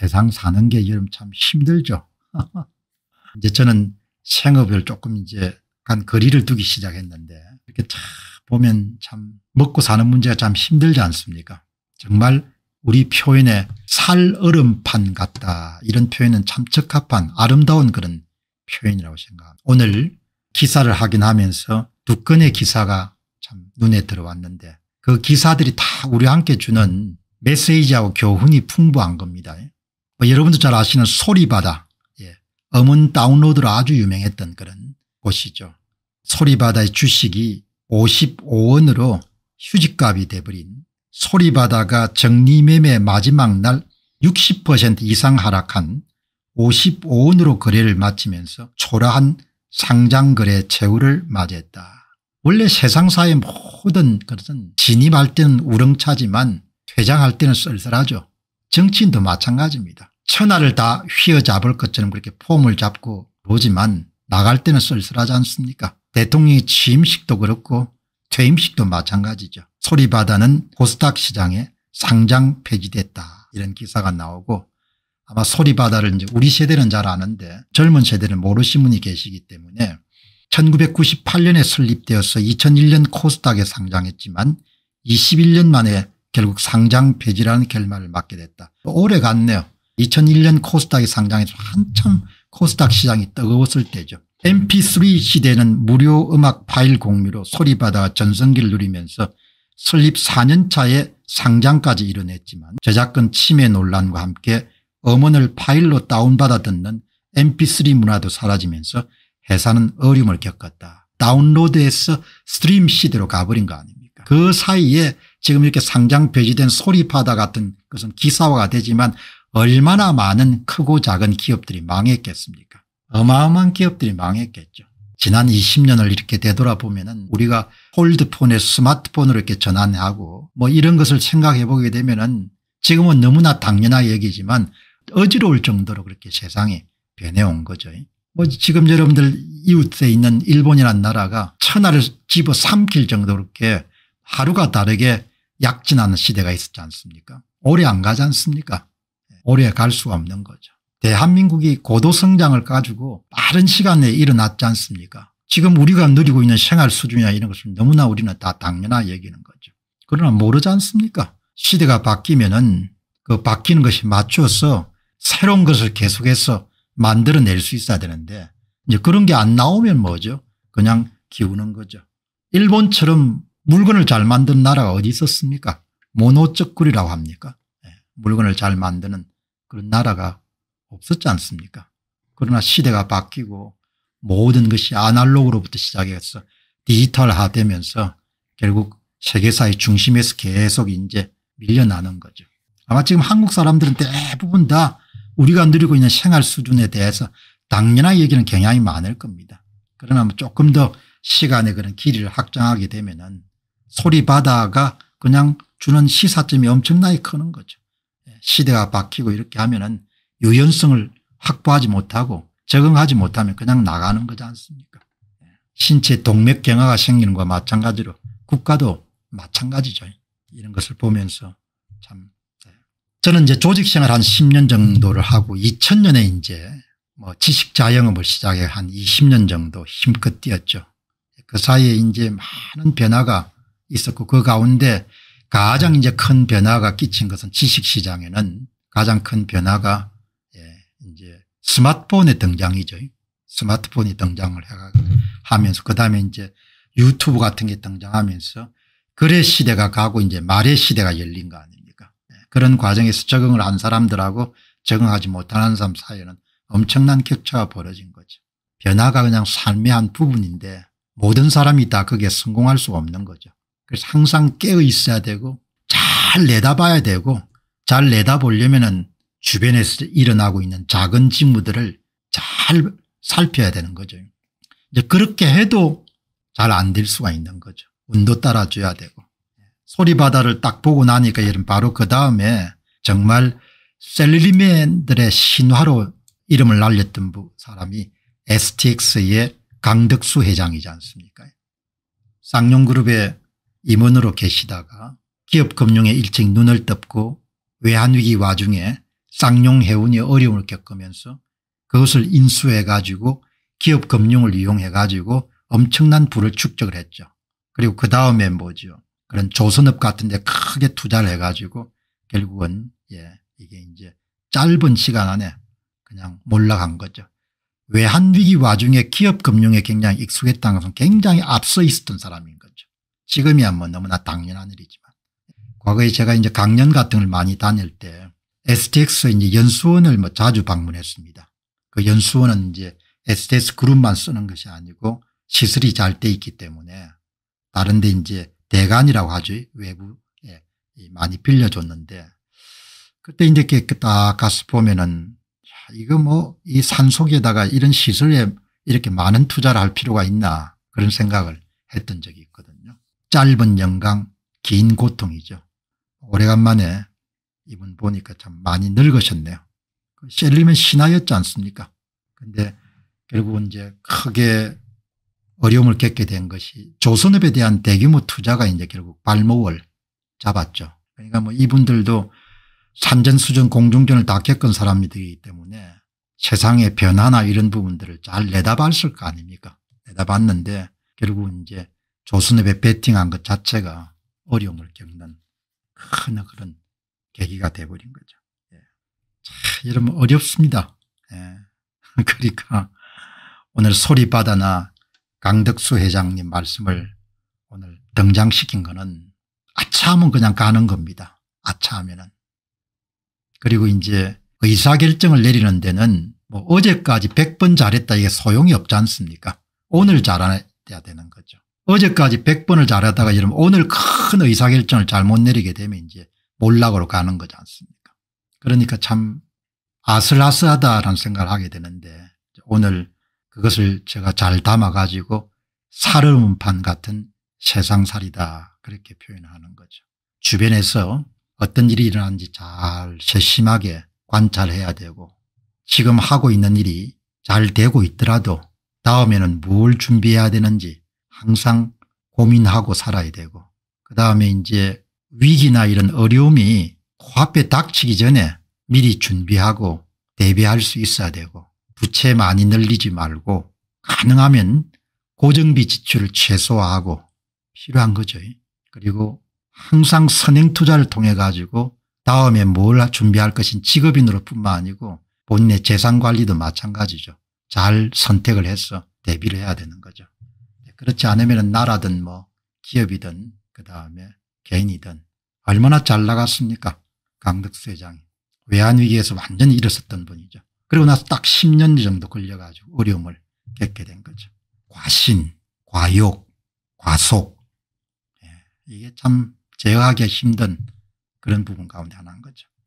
세상 사는 게 여름 참 힘들죠. 이제 저는 생업을 조금 이제 간 거리를 두기 시작했는데 이렇게 참 보면 참 먹고 사는 문제가 참 힘들지 않습니까 정말 우리 표현에 살 얼음판 같다 이런 표현은 참 적합한 아름다운 그런 표현이라고 생각합니다. 오늘 기사를 하긴 하면서 두 건의 기사가 참 눈에 들어왔는데 그 기사들이 다 우리와 함께 주는 메시지하고 교훈이 풍부한 겁니다. 뭐 여러분도 잘 아시는 소리바다 예. 음원 다운로드로 아주 유명했던 그런 곳이죠. 소리바다의 주식이 55원으로 휴지값이 돼버린 소리바다가 정리매매 마지막 날 60% 이상 하락한 55원으로 거래를 마치면서 초라한 상장거래 최후를 맞이했다. 원래 세상사의 모든 것은 진입할 때는 우렁차지만 퇴장할 때는 썰썰하죠. 정치인도 마찬가지입니다. 천하를 다 휘어잡을 것처럼 그렇게 폼을 잡고 보지만 나갈 때는 쓸쓸하지 않습니까 대통령의 취임식도 그렇고 퇴임식도 마찬가지죠. 소리바다는 코스닥 시장에 상장 폐지됐다 이런 기사가 나오고 아마 소리바다를 이제 우리 세대는 잘 아는데 젊은 세대는 모르시는 분이 계시기 때문에 1998년에 설립되어서 2001년 코스닥에 상장했지만 21년 만에 결국 상장 폐지라는 결말을 맞게 됐다. 오래 갔네요. 2001년 코스닥이 상장해서 한참 코스닥 시장이 뜨거웠을 때죠. mp3 시대는 무료 음악 파일 공유로 소리바다 전성기를 누리면서 설립 4년 차에 상장까지 이뤄냈지만 저작권 침해 논란과 함께 음원을 파일로 다운받아 듣는 mp3 문화도 사라지면서 회사는 어려움을 겪었다. 다운로드에서 스트림 시대로 가버린 거 아닙니까 그 사이에 지금 이렇게 상장 폐지된 소리바다 같은 것은 기사화가 되지만 얼마나 많은 크고 작은 기업들이 망했겠습니까 어마어마한 기업들이 망했겠죠. 지난 20년을 이렇게 되돌아보면 은 우리가 홀드폰에 스마트폰으로 이렇게 전환하고 뭐 이런 것을 생각해 보게 되면 은 지금은 너무나 당연한얘기지만 어지러울 정도로 그렇게 세상이 변해온 거죠. 뭐 지금 여러분들 이웃에 있는 일본이란 나라가 천하를 집어삼킬 정도로 이렇게 하루가 다르게 약진하는 시대가 있었지 않습니까 오래 안 가지 않습니까 오래 갈 수가 없는 거죠. 대한민국이 고도성장을 가지고 빠른 시간 내에 일어났지 않습니까 지금 우리가 누리고 있는 생활 수준이나 이런 것은 너무나 우리는 다 당연하 얘기하는 거죠. 그러나 모르지 않습니까 시대가 바뀌면 은그 바뀌는 것이 맞추어서 새로운 것을 계속해서 만들어낼 수 있어야 되는데 이제 그런 게 안 나오면 뭐죠 그냥 기우는 거죠. 일본처럼 물건을 잘 만든 나라가 어디 있었습니까 모노적굴이라고 합니까 네. 물건을 잘 만드는 그런 나라가 없었지 않습니까 그러나 시대가 바뀌고 모든 것이 아날로그로부터 시작해서 디지털화되면서 결국 세계사의 중심에서 계속 이제 밀려나는 거죠. 아마 지금 한국 사람들은 대부분 다 우리가 누리고 있는 생활 수준에 대해서 당연하게 기는 경향이 많을 겁니다. 그러나 뭐 조금 더 시간의 그런 길이를 확장하게 되면 은 소리바다가 그냥 주는 시사점이 엄청나게 크는 거죠. 시대가 바뀌고 이렇게 하면은 유연성을 확보하지 못하고 적응하지 못하면 그냥 나가는 거지 않습니까 신체 동맥 경화가 생기는 것과 마찬가지로 국가도 마찬가지죠 이런 것을 보면서 참 네. 저는 이제 조직생활 한 10년 정도를 하고 2000년에 이제 뭐 지식자영업을 시작해 한 20년 정도 힘껏 뛰었죠 그 사이에 이제 많은 변화가 있었고 그 가운데 가장 이제 큰 변화가 끼친 것은 지식시장에는 가장 큰 변화가 예, 이제 스마트폰의 등장이죠. 스마트폰이 등장을 하면서 그다음에 이제 유튜브 같은 게 등장하면서 글의 시대가 가고 이제 말의 시대가 열린 거 아닙니까? 예, 그런 과정에서 적응을 한 사람들하고 적응하지 못하는 사람 사이에는 엄청난 격차가 벌어진 거죠. 변화가 그냥 삶의 한 부분인데 모든 사람이 다 그게 성공할 수가 없는 거죠. 그래서 항상 깨어 있어야 되고 잘 내다봐야 되고 잘 내다보려면 주변에서 일어나고 있는 작은 직무들을잘 살펴야 되는 거죠. 이제 그렇게 해도 잘 안 될 수가 있는 거죠. 운도 따라줘야 되고 소리바다를 딱 보고 나니까 이런 바로 그 다음에 정말 셀리맨들의 신화로 이름을 날렸던 사람이 STX의 강덕수 회장이지 않습니까 쌍용그룹의 임원으로 계시다가 기업금융에 일찍 눈을 떴고 외환위기 와중에 쌍용해운이 어려움을 겪으면서 그것을 인수해 가지고 기업금융을 이용해 가지고 엄청난 부를 축적을 했죠. 그리고 그 다음에 뭐죠. 그런 조선업 같은 데 크게 투자를 해 가지고 결국은 예 이게 이제 짧은 시간 안에 그냥 몰락한 거죠. 외환위기 와중에 기업금융에 굉장히 익숙했다는 것은 굉장히 앞서 있었던 사람인 거죠. 지금이야 뭐 너무나 당연한 일이지만 과거에 제가 이제 강연 같은 걸 많이 다닐 때 STX 이제 연수원을 뭐 자주 방문했습니다. 그 연수원은 이제 STS 그룹만 쓰는 것이 아니고 시설이 잘 돼 있기 때문에 다른데 이제 대관이라고 하죠. 외부에 많이 빌려줬는데 그때 이제 그 딱 가서 보면은 이거 뭐 이 산속에다가 이런 시설에 이렇게 많은 투자를 할 필요가 있나 그런 생각을 했던 적이 있거든. 요 짧은 영광 긴 고통이죠. 오래간만에 이분 보니까 참 많이 늙으셨네요. 셀림은 그 신하였지 않습니까? 근데 결국은 이제 크게 어려움을 겪게 된 것이 조선업에 대한 대규모 투자가 이제 결국 발목을 잡았죠. 그러니까 뭐 이분들도 산전수전 공중전을 다 겪은 사람들이기 때문에 세상의 변화나 이런 부분들을 잘 내다봤을 거 아닙니까? 내다봤는데 결국은 이제 조선업에 베팅한 것 자체가 어려움을 겪는 큰 그런 계기가 돼버린 거죠. 예. 자, 여러분 어렵습니다. 예. 그러니까 오늘 소리바다나 강덕수 회장님 말씀을 오늘 등장시킨 거는 아차하면 그냥 가는 겁니다. 아차하면은. 그리고 이제 의사결정을 내리는 데는 뭐 어제까지 100번 잘했다 이게 소용이 없지 않습니까 오늘 잘해야 되는 거죠. 어제까지 100번을 잘하다가 이러면 오늘 큰 의사결정을 잘못 내리게 되면 이제 몰락으로 가는 거지 않습니까 그러니까 참 아슬아슬하다라는 생각을 하게 되는데 오늘 그것을 제가 잘 담아가지고 살얼음판 같은 세상살이다 그렇게 표현하는 거죠. 주변에서 어떤 일이 일어나는지 잘 세심하게 관찰해야 되고 지금 하고 있는 일이 잘 되고 있더라도 다음에는 뭘 준비해야 되는지 항상 고민하고 살아야 되고 그다음에 이제 위기나 이런 어려움이 코앞에 그 닥치기 전에 미리 준비하고 대비할 수 있어야 되고 부채 많이 늘리지 말고 가능하면 고정비 지출을 최소화하고 필요한 거죠. 그리고 항상 선행투자를 통해 가지고 다음에 뭘 준비할 것인 직업인으로 뿐만 아니고 본인의 재산관리도 마찬가지죠. 잘 선택을 해서 대비를 해야 되는 거죠. 그렇지 않으면 나라든 뭐 기업이든 그 다음에 개인이든 얼마나 잘 나갔습니까 강덕수 회장이 외환위기에서 완전히 일어섰던 분이죠. 그리고 나서 딱 10년 정도 걸려가지고 어려움을 겪게 된 거죠. 과신, 과욕, 과속 예, 이게 참 제어하기 힘든 그런 부분 가운데 하나인 거죠.